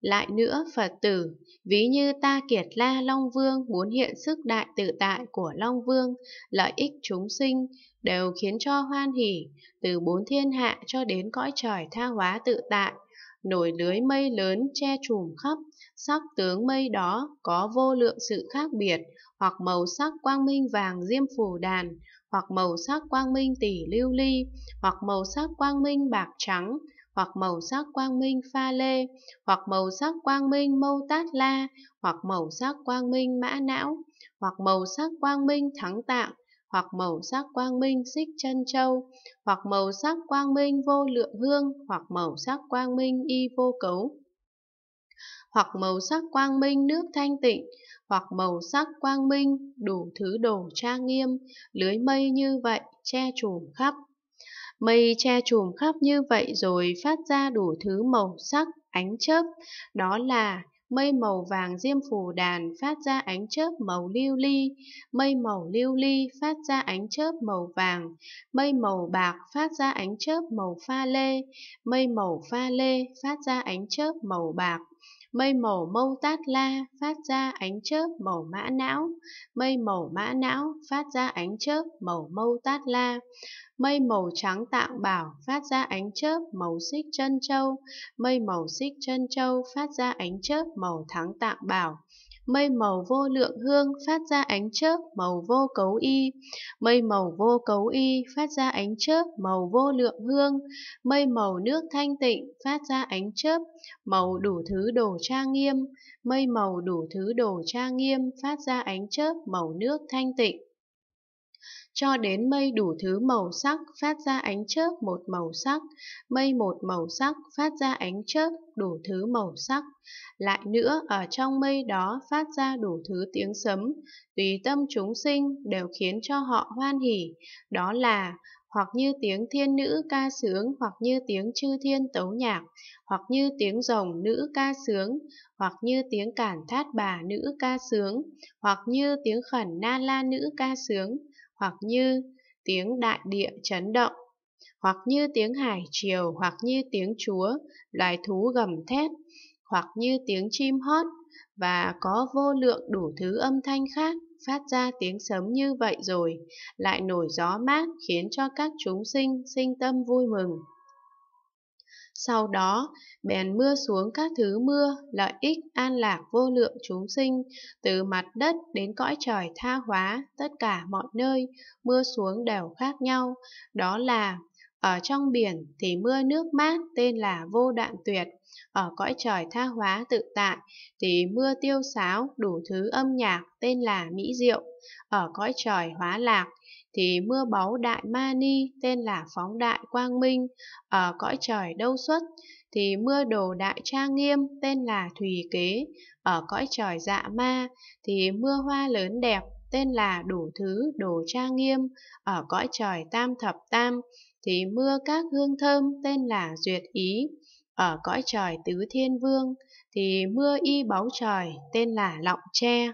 Lại nữa, Phật tử, ví như ta kiệt la Long Vương muốn hiện sức đại tự tại của Long Vương, lợi ích chúng sinh, đều khiến cho hoan hỷ, từ bốn thiên hạ cho đến cõi trời tha hóa tự tại. Nổi lưới mây lớn che trùm khắp, sắc tướng mây đó có vô lượng sự khác biệt, hoặc màu sắc quang minh vàng diêm phù đàn, hoặc màu sắc quang minh tỷ lưu ly, hoặc màu sắc quang minh bạc trắng, hoặc màu sắc quang minh pha lê, hoặc màu sắc quang minh mâu tát la, hoặc màu sắc quang minh mã não, hoặc màu sắc quang minh thắng tạng, hoặc màu sắc quang minh xích chân châu, hoặc màu sắc quang minh vô lượng hương, hoặc màu sắc quang minh y vô cấu, hoặc màu sắc quang minh nước thanh tịnh, hoặc màu sắc quang minh đủ thứ đồ trang nghiêm, lưới mây như vậy che trùm khắp. Mây che trùm khắp như vậy rồi phát ra đủ thứ màu sắc, ánh chớp. Đó là mây màu vàng diêm phù đàn phát ra ánh chớp màu lưu ly, mây màu lưu ly phát ra ánh chớp màu vàng, mây màu bạc phát ra ánh chớp màu pha lê, mây màu pha lê phát ra ánh chớp màu bạc. Mây màu mâu tát la phát ra ánh chớp màu mã não, mây màu mã não phát ra ánh chớp màu mâu tát la. Mây màu trắng tạng bảo phát ra ánh chớp màu xích chân châu, mây màu xích chân châu phát ra ánh chớp màu thắng tạng bảo mây màu vô lượng hương phát ra ánh chớp màu vô cấu y, mây màu vô cấu y phát ra ánh chớp màu vô lượng hương, mây màu nước thanh tịnh phát ra ánh chớp màu đủ thứ đồ trang nghiêm, mây màu đủ thứ đồ trang nghiêm phát ra ánh chớp màu nước thanh tịnh cho đến mây đủ thứ màu sắc phát ra ánh chớp một màu sắc, mây một màu sắc phát ra ánh chớp đủ thứ màu sắc. Lại nữa, ở trong mây đó phát ra đủ thứ tiếng sấm, tùy tâm chúng sinh đều khiến cho họ hoan hỉ, đó là hoặc như tiếng thiên nữ ca sướng, hoặc như tiếng chư thiên tấu nhạc, hoặc như tiếng rồng nữ ca sướng, hoặc như tiếng cản thát bà nữ ca sướng, hoặc như tiếng khẩn na la nữ ca sướng, hoặc như tiếng đại địa chấn động, hoặc như tiếng hải triều, hoặc như tiếng chúa, loài thú gầm thét, hoặc như tiếng chim hót, và có vô lượng đủ thứ âm thanh khác phát ra tiếng sấm như vậy rồi, lại nổi gió mát khiến cho các chúng sinh sinh tâm vui mừng. Sau đó, bèn mưa xuống các thứ mưa, lợi ích an lạc vô lượng chúng sinh, từ mặt đất đến cõi trời tha hóa, tất cả mọi nơi, mưa xuống đều khác nhau. Đó là ở trong biển thì mưa nước mát tên là vô đạn tuyệt, ở cõi trời tha hóa tự tại thì mưa tiêu sáo đủ thứ âm nhạc tên là mỹ diệu, ở cõi trời hóa lạc thì mưa báu đại ma ni tên là phóng đại quang minh, ở cõi trời đâu xuất thì mưa đồ đại trang nghiêm tên là thùy kế, ở cõi trời dạ ma thì mưa hoa lớn đẹp tên là đủ thứ đồ trang nghiêm, ở cõi trời tam thập tam thì mưa các hương thơm tên là duyệt ý. Ở cõi trời tứ thiên vương thì mưa y báu trời tên là lọng tre.